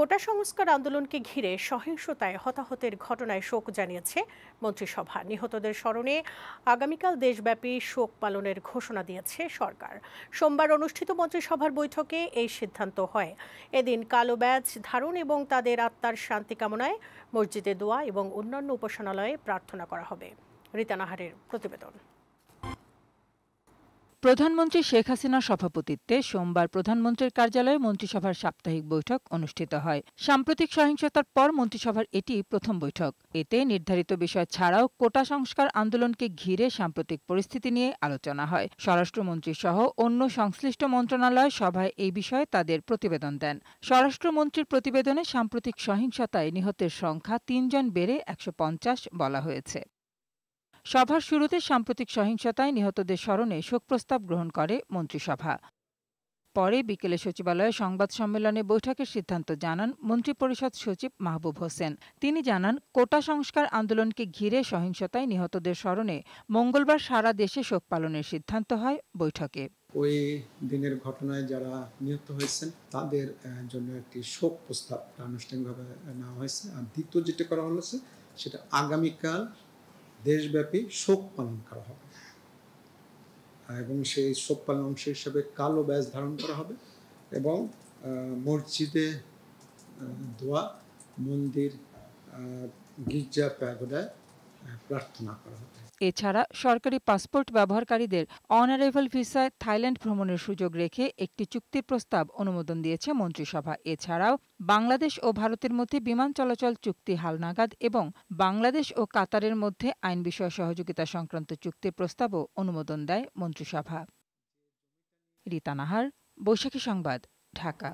কোটা সংস্কার আন্দোলনকে ঘিরে সহিংসতায় হতাহতের ঘটনায় শোক জানিয়েছে মন্ত্রিসভা নিহতদের স্মরণে আগামীকাল দেশব্যাপী শোক পালনের ঘোষণা দিয়েছে সরকার সোমবার অনুষ্ঠিত মন্ত্রিসভার বৈঠকে এই সিদ্ধান্ত হয় এদিন কালো ব্যাচ ধারণ এবং তাদের আত্মার শান্তি কামনায় মসজিদে দোয়া এবং অন্যান্য উপাসনালয়ে প্রার্থনা করা হবে রীতানাহারের প্রতিবেদন প্রধানমন্ত্রী শেখ হাসিনার সভাপতিত্বে সোমবার প্রধানমন্ত্রীর কার্যালয়ে মন্ত্রিসভার সাপ্তাহিক বৈঠক অনুষ্ঠিত হয় সাম্প্রতিক সহিংসতার পর মন্ত্রিসভার এটি প্রথম বৈঠক এতে নির্ধারিত বিষয় ছাড়াও কোটা সংস্কার আন্দোলনকে ঘিরে সাম্প্রতিক পরিস্থিতি নিয়ে আলোচনা হয় স্বরাষ্ট্রমন্ত্রী সহ অন্য সংশ্লিষ্ট মন্ত্রণালয় সভায় এই বিষয়ে তাদের প্রতিবেদন দেন স্বরাষ্ট্রমন্ত্রীর প্রতিবেদনে সাম্প্রতিক সহিংসতায় নিহতের সংখ্যা তিনজন বেড়ে একশো বলা হয়েছে সভার শুরুতে সাম্প্রতিক সহিংসতায় নিহতদের স্মরণে শোক প্রস্তাব গ্রহণ করে মন্ত্রিসভা পরে বিকেলে সচিবালয়ে সংবাদ সম্মেলনে বৈঠকের সিদ্ধান্ত জানান মন্ত্রিপরিষদ সচিব মাহবুব হোসেন তিনি জানান কোটা সংস্কার আন্দোলনকে ঘিরে সহিংসতায় নিহতদের স্মরণে মঙ্গলবার সারা দেশে শোক পালনের সিদ্ধান্ত হয় বৈঠকে ওই দিনের ঘটনায় যারা নিহত হয়েছেন তাদের জন্য একটি শোক প্রস্তাব আনুষ্ঠানিকভাবে নেওয়া হয়েছে আর দ্বিতীয় যেটা করা হয়েছে সেটা আগামীকাল দেশব্যাপী শোক পালন করা হবে এবং সেই শোক পালন অংশ হিসাবে কালো ব্যাস ধারণ করা হবে এবং মসজিদে দোয়া মন্দির গির্জা প্যাগোডায় প্রার্থনা করা এছাড়া সরকারি পাসপোর্ট ব্যবহারকারীদের অনারেবল ভিসায় থাইল্যান্ড ভ্রমণের সুযোগ রেখে একটি চুক্তির প্রস্তাব অনুমোদন দিয়েছে মন্ত্রিসভা এছাড়াও বাংলাদেশ ও ভারতের মধ্যে বিমান চলাচল চুক্তি হালনাগাদ এবং বাংলাদেশ ও কাতারের মধ্যে আইন বিষয় সহযোগিতা সংক্রান্ত চুক্তির প্রস্তাবও অনুমোদন দেয় মন্ত্রিসভা রীতা নাহার বৈশাখী সংবাদ ঢাকা